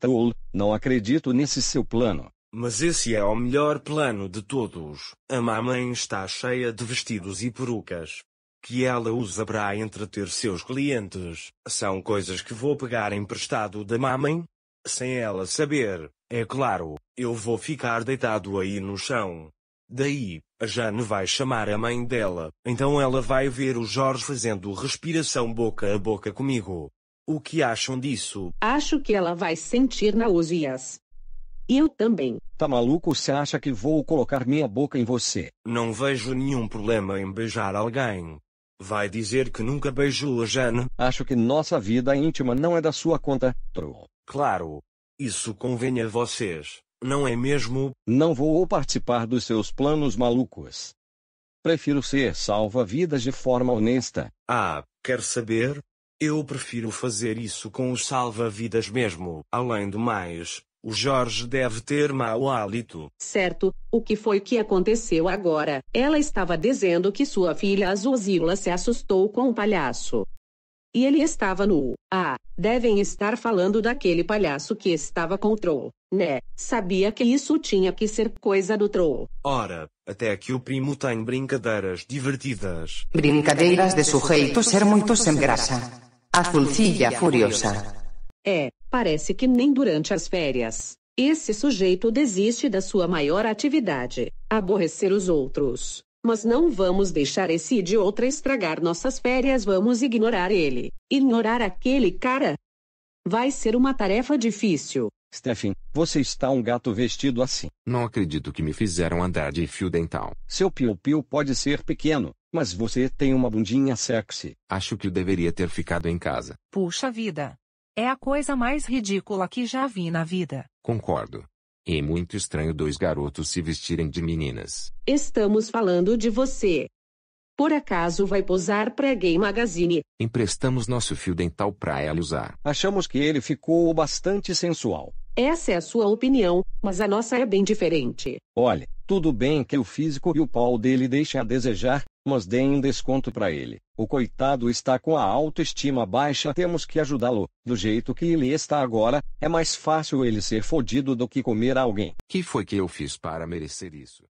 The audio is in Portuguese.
Taul, não acredito nesse seu plano. Mas esse é o melhor plano de todos. A mamãe está cheia de vestidos e perucas. Que ela usa para entreter seus clientes. São coisas que vou pegar emprestado da mamãe. Sem ela saber, é claro, eu vou ficar deitado aí no chão. Daí, a Jane vai chamar a mãe dela, então ela vai ver o Jorge fazendo respiração boca a boca comigo. O que acham disso? Acho que ela vai sentir náuseas. Eu também. Tá maluco você acha que vou colocar minha boca em você? Não vejo nenhum problema em beijar alguém. Vai dizer que nunca beijou a Jane? Acho que nossa vida íntima não é da sua conta, Tro. Claro. Isso convém a vocês, não é mesmo? Não vou participar dos seus planos malucos. Prefiro ser salva-vidas de forma honesta. Ah, quer saber? Eu prefiro fazer isso com os salva-vidas mesmo. Além do mais, o Jorge deve ter mau hálito. Certo, o que foi que aconteceu agora? Ela estava dizendo que sua filha Azuzila se assustou com o palhaço. E ele estava nu. Ah, devem estar falando daquele palhaço que estava com o troll. Né, sabia que isso tinha que ser coisa do troll. Ora, até que o primo tem brincadeiras divertidas. Brincadeiras de sujeito ser muito sem graça. Azulcilla furiosa. É, parece que nem durante as férias. Esse sujeito desiste da sua maior atividade, aborrecer os outros. Mas não vamos deixar esse idiota estragar nossas férias, vamos ignorar ele. Ignorar aquele cara? Vai ser uma tarefa difícil. Stephen, você está um gato vestido assim. Não acredito que me fizeram andar de fio dental. Seu piu-piu pode ser pequeno, mas você tem uma bundinha sexy. Acho que eu deveria ter ficado em casa. Puxa vida. É a coisa mais ridícula que já vi na vida. Concordo. É muito estranho dois garotos se vestirem de meninas. Estamos falando de você. Por acaso vai posar pra Gay Magazine? Emprestamos nosso fio dental pra ela usar. Achamos que ele ficou bastante sensual. Essa é a sua opinião, mas a nossa é bem diferente. Olha, tudo bem que o físico e o pau dele deixem a desejar, mas deem um desconto pra ele. O coitado está com a autoestima baixa, temos que ajudá-lo. Do jeito que ele está agora, é mais fácil ele ser fodido do que comer alguém. Que foi que eu fiz para merecer isso?